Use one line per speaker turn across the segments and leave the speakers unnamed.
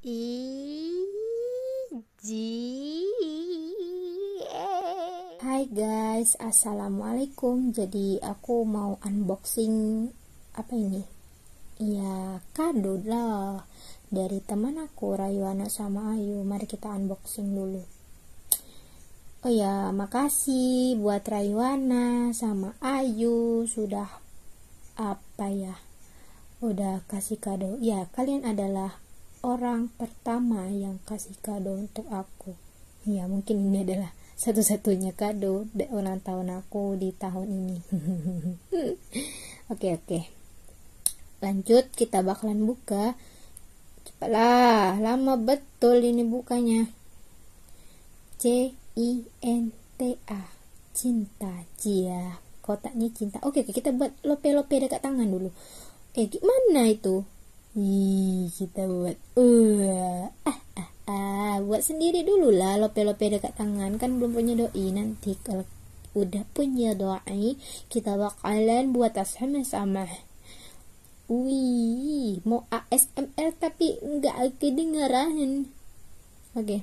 I G e. Hai guys, assalamualaikum. Jadi aku mau unboxing apa ini? Ya kado lah dari teman aku Rayuana sama Ayu. Mari kita unboxing dulu. Oh ya, makasih buat Rayuana sama Ayu sudah apa ya? Udah kasih kado. Ya, kalian adalah orang pertama yang kasih kado untuk aku ya mungkin ini adalah satu-satunya kado ulang tahun aku di tahun ini oke oke lanjut kita bakalan buka cepatlah lama betul ini bukanya C I N T A cinta cia kotaknya cinta oke oke kita buat lope-lope dekat tangan dulu eh gimana itu Ih, kita buat uh, ah, ah, ah. buat sendiri dulu lah lope-lope dekat tangan kan belum punya doi nanti kalau udah punya doi kita bakalan buat sama sama Wih, mau ASMR tapi nggak kedengeran. Oke. Okay.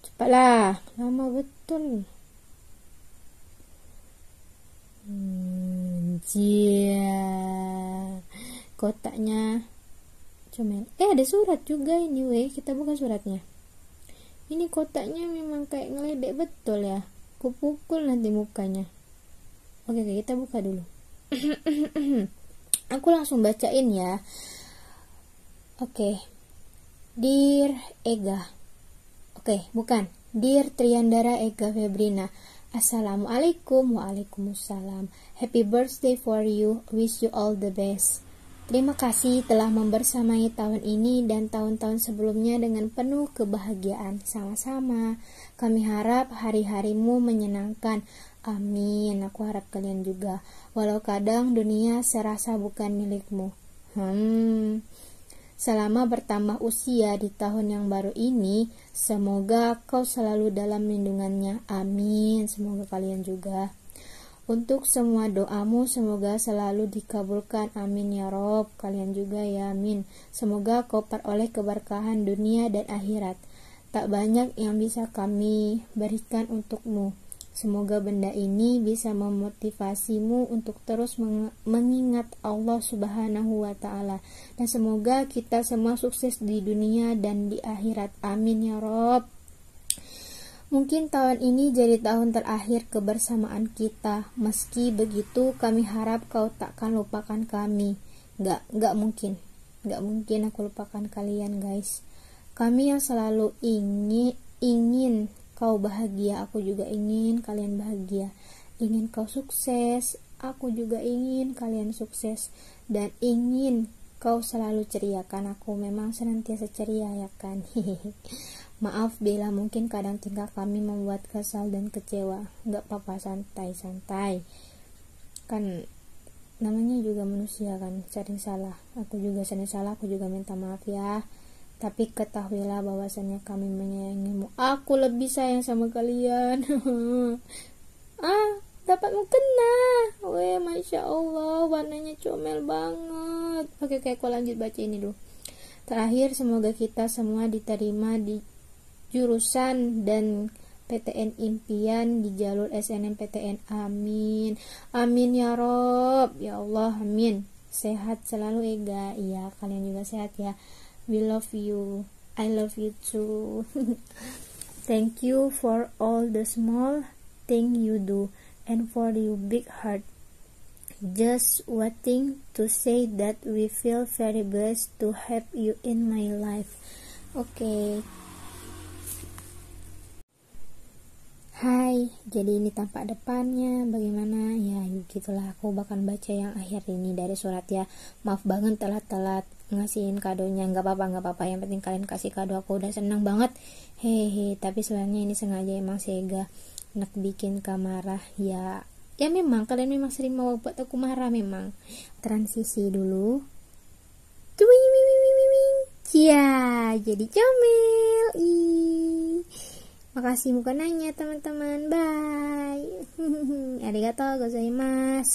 Cepatlah, lama betul. Hmm, jie kotaknya cuman eh ada surat juga ini weh kita buka suratnya ini kotaknya memang kayak ngeledek betul ya kupukul nanti mukanya oke okay, kita buka dulu aku langsung bacain ya oke okay. Dear Ega oke okay, bukan Dear Triandara Ega Febrina Assalamualaikum Waalaikumsalam Happy birthday for you Wish you all the best Terima kasih telah membersamai tahun ini dan tahun-tahun sebelumnya dengan penuh kebahagiaan sama-sama. Kami harap hari-harimu menyenangkan. Amin. Aku harap kalian juga. Walau kadang dunia serasa bukan milikmu. Hmm. Selama bertambah usia di tahun yang baru ini, semoga kau selalu dalam lindungannya. Amin. Semoga kalian juga. Untuk semua doamu semoga selalu dikabulkan. Amin ya Rob. Kalian juga ya amin. Semoga kau peroleh keberkahan dunia dan akhirat. Tak banyak yang bisa kami berikan untukmu. Semoga benda ini bisa memotivasimu untuk terus mengingat Allah Subhanahu wa taala dan semoga kita semua sukses di dunia dan di akhirat. Amin ya Rob. Mungkin tahun ini jadi tahun terakhir kebersamaan kita. Meski begitu, kami harap kau takkan lupakan kami. Gak, gak mungkin. Gak mungkin aku lupakan kalian, guys. Kami yang selalu ingin, ingin kau bahagia. Aku juga ingin kalian bahagia. Ingin kau sukses. Aku juga ingin kalian sukses. Dan ingin kau selalu ceriakan aku memang senantiasa ceria ya kan hehehe Maaf bila mungkin kadang tingkah kami membuat kesal dan kecewa. Gak apa-apa, santai-santai. Kan namanya juga manusia kan, sering salah. Aku juga sering salah, aku juga minta maaf ya. Tapi ketahuilah bahwasannya kami menyayangimu. Aku lebih sayang sama kalian. ah, dapat mukena. Weh, Masya Allah, warnanya comel banget. Oke, oke, aku lanjut baca ini dulu. Terakhir, semoga kita semua diterima di jurusan dan PTN impian di jalur SNMPTN amin amin ya rob ya Allah amin sehat selalu Ega iya kalian juga sehat ya we love you I love you too thank you for all the small thing you do and for your big heart just waiting to say that we feel very blessed to have you in my life okay Hai, jadi ini tampak depannya bagaimana ya gitulah aku bakal baca yang akhir ini dari surat ya maaf banget telat-telat ngasihin kadonya Gak apa-apa gak apa-apa yang penting kalian kasih kado aku udah seneng banget hehe tapi sebenarnya ini sengaja emang Sega nak bikin kamarah ya ya memang kalian memang sering mau buat aku marah memang transisi dulu wi. Cia, jadi comel. Ih. Makasih nanya teman-teman. Bye. Arigato gozaimasu.